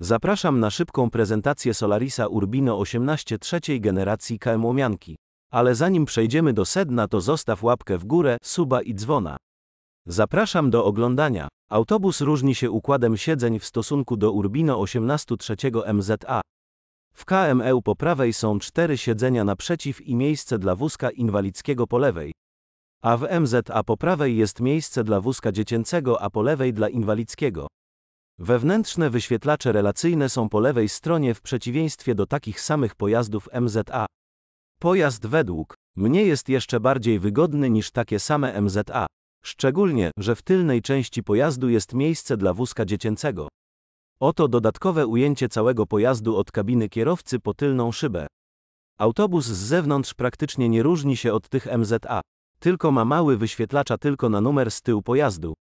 Zapraszam na szybką prezentację Solarisa Urbino 18 trzeciej generacji KM Łomianki. Ale zanim przejdziemy do sedna, to zostaw łapkę w górę, suba i dzwona. Zapraszam do oglądania. Autobus różni się układem siedzeń w stosunku do Urbino 18 trzeciego MZA. W KMEU po prawej są cztery siedzenia naprzeciw i miejsce dla wózka inwalidzkiego po lewej. A w MZA po prawej jest miejsce dla wózka dziecięcego, a po lewej dla inwalidzkiego. Wewnętrzne wyświetlacze relacyjne są po lewej stronie w przeciwieństwie do takich samych pojazdów MZA. Pojazd według mnie jest jeszcze bardziej wygodny niż takie same MZA, szczególnie, że w tylnej części pojazdu jest miejsce dla wózka dziecięcego. Oto dodatkowe ujęcie całego pojazdu od kabiny kierowcy po tylną szybę. Autobus z zewnątrz praktycznie nie różni się od tych MZA, tylko ma mały wyświetlacza tylko na numer z tyłu pojazdu.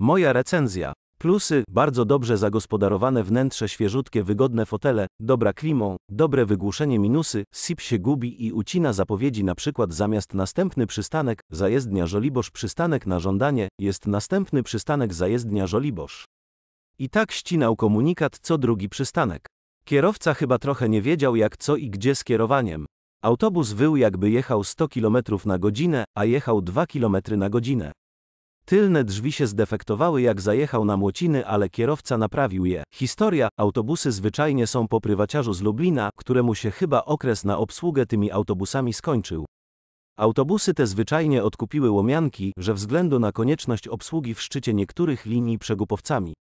Moja recenzja. Plusy: bardzo dobrze zagospodarowane wnętrze, świeżutkie, wygodne fotele, dobra klimą, dobre wygłuszenie. Minusy: SIP się gubi i ucina zapowiedzi, na przykład zamiast następny przystanek, zajezdnia Żoliborz, przystanek na żądanie, jest następny przystanek, zajezdnia Żoliborz. I tak ścinał komunikat co drugi przystanek. Kierowca chyba trochę nie wiedział jak co i gdzie z kierowaniem. Autobus wył jakby jechał 100 km na godzinę, a jechał 2 km na godzinę. Tylne drzwi się zdefektowały jak zajechał na młociny, ale kierowca naprawił je. Historia, autobusy zwyczajnie są po prywaciarzu z Lublina, któremu się chyba okres na obsługę tymi autobusami skończył. Autobusy te zwyczajnie odkupiły łomianki, że względu na konieczność obsługi w szczycie niektórych linii przegupowcami.